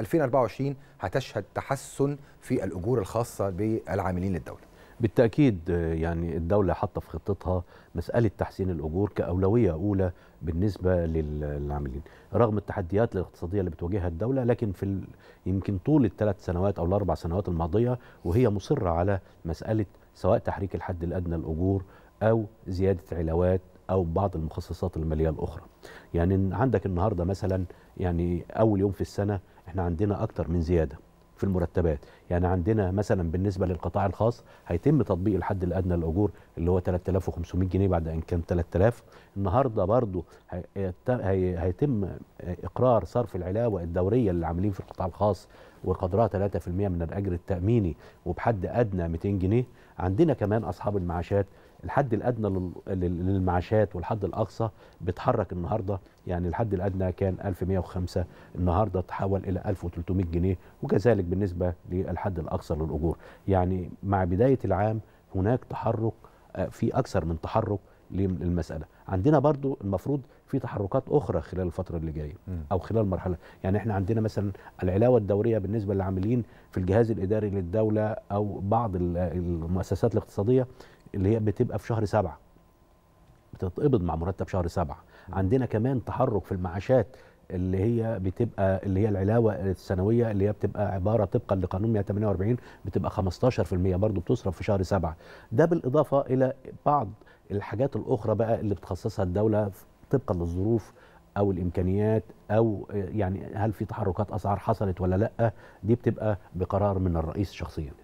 2024 هتشهد تحسن في الأجور الخاصة بالعاملين للدولة بالتأكيد يعني الدولة حاطة في خطتها مسألة تحسين الأجور كأولوية أولى بالنسبة للعاملين رغم التحديات الاقتصادية اللي بتواجهها الدولة لكن في ال... يمكن طول الثلاث سنوات أو الأربع سنوات الماضية وهي مصرة على مسألة سواء تحريك الحد الأدنى الأجور أو زيادة علاوات او بعض المخصصات الماليه الاخرى يعني عندك النهارده مثلا يعني اول يوم في السنه احنا عندنا اكتر من زياده في المرتبات يعني عندنا مثلا بالنسبه للقطاع الخاص هيتم تطبيق الحد الادنى للاجور اللي هو 3500 جنيه بعد ان كان 3000 النهارده برضو هيتم اقرار صرف العلاوه الدوريه للعاملين في القطاع الخاص وقدرها 3% من الاجر التاميني وبحد ادنى 200 جنيه عندنا كمان اصحاب المعاشات الحد الادنى للمعاشات والحد الاقصى بيتحرك النهارده يعني الحد الادنى كان 1105 النهارده تحول الى 1300 جنيه وكذلك بالنسبه للحد الاقصى للاجور يعني مع بدايه العام هناك تحرك آه، في اكثر من تحرك للمساله عندنا برضو المفروض في تحركات اخرى خلال الفتره اللي جايه او خلال المرحله يعني احنا عندنا مثلا العلاوه الدوريه بالنسبه للعاملين في الجهاز الاداري للدوله او بعض المؤسسات الاقتصاديه اللي هي بتبقى في شهر سبعة بتتقبض مع مرتب شهر سبعة عندنا كمان تحرك في المعاشات اللي هي بتبقى اللي هي العلاوه السنويه اللي هي بتبقى عباره طبقا لقانون 148 بتبقى 15% برضه بتصرف في شهر 7 ده بالاضافه الى بعض الحاجات الاخرى بقى اللي بتخصصها الدوله طبقا للظروف او الامكانيات او يعني هل في تحركات اسعار حصلت ولا لا دي بتبقى بقرار من الرئيس شخصيا